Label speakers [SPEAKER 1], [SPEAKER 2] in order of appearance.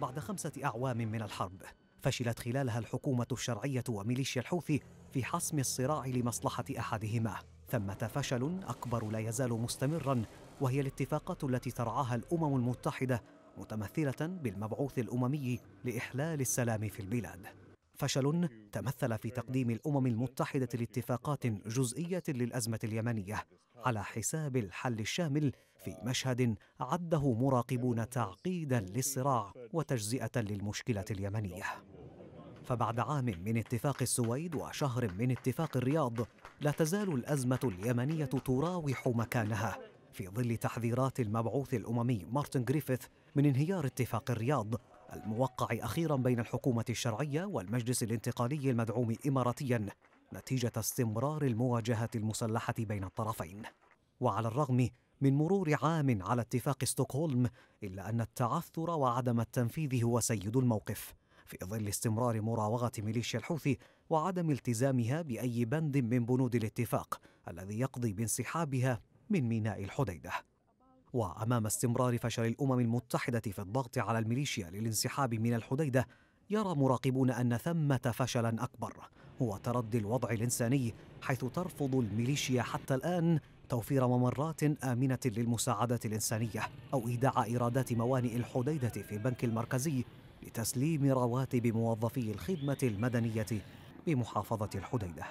[SPEAKER 1] بعد خمسة أعوام من الحرب فشلت خلالها الحكومة الشرعية وميليشيا الحوثي في حسم الصراع لمصلحة أحدهما ثمة فشل أكبر لا يزال مستمرا وهي الاتفاقات التي ترعاها الأمم المتحدة متمثلة بالمبعوث الأممي لإحلال السلام في البلاد فشل تمثل في تقديم الامم المتحده لاتفاقات جزئيه للازمه اليمنيه على حساب الحل الشامل في مشهد عده مراقبون تعقيدا للصراع وتجزئه للمشكله اليمنيه فبعد عام من اتفاق السويد وشهر من اتفاق الرياض لا تزال الازمه اليمنيه تراوح مكانها في ظل تحذيرات المبعوث الاممي مارتن جريفيث من انهيار اتفاق الرياض الموقع أخيرا بين الحكومة الشرعية والمجلس الانتقالي المدعوم إماراتيا نتيجة استمرار المواجهة المسلحة بين الطرفين وعلى الرغم من مرور عام على اتفاق ستوكهولم إلا أن التعثر وعدم التنفيذ هو سيد الموقف في ظل استمرار مراوغة ميليشيا الحوثي وعدم التزامها بأي بند من بنود الاتفاق الذي يقضي بانسحابها من ميناء الحديده وامام استمرار فشل الامم المتحده في الضغط على الميليشيا للانسحاب من الحديده يرى مراقبون ان ثمه فشلا اكبر هو تردي الوضع الانساني حيث ترفض الميليشيا حتى الان توفير ممرات امنه للمساعده الانسانيه او ايداع ايرادات موانئ الحديده في البنك المركزي لتسليم رواتب موظفي الخدمه المدنيه بمحافظه الحديده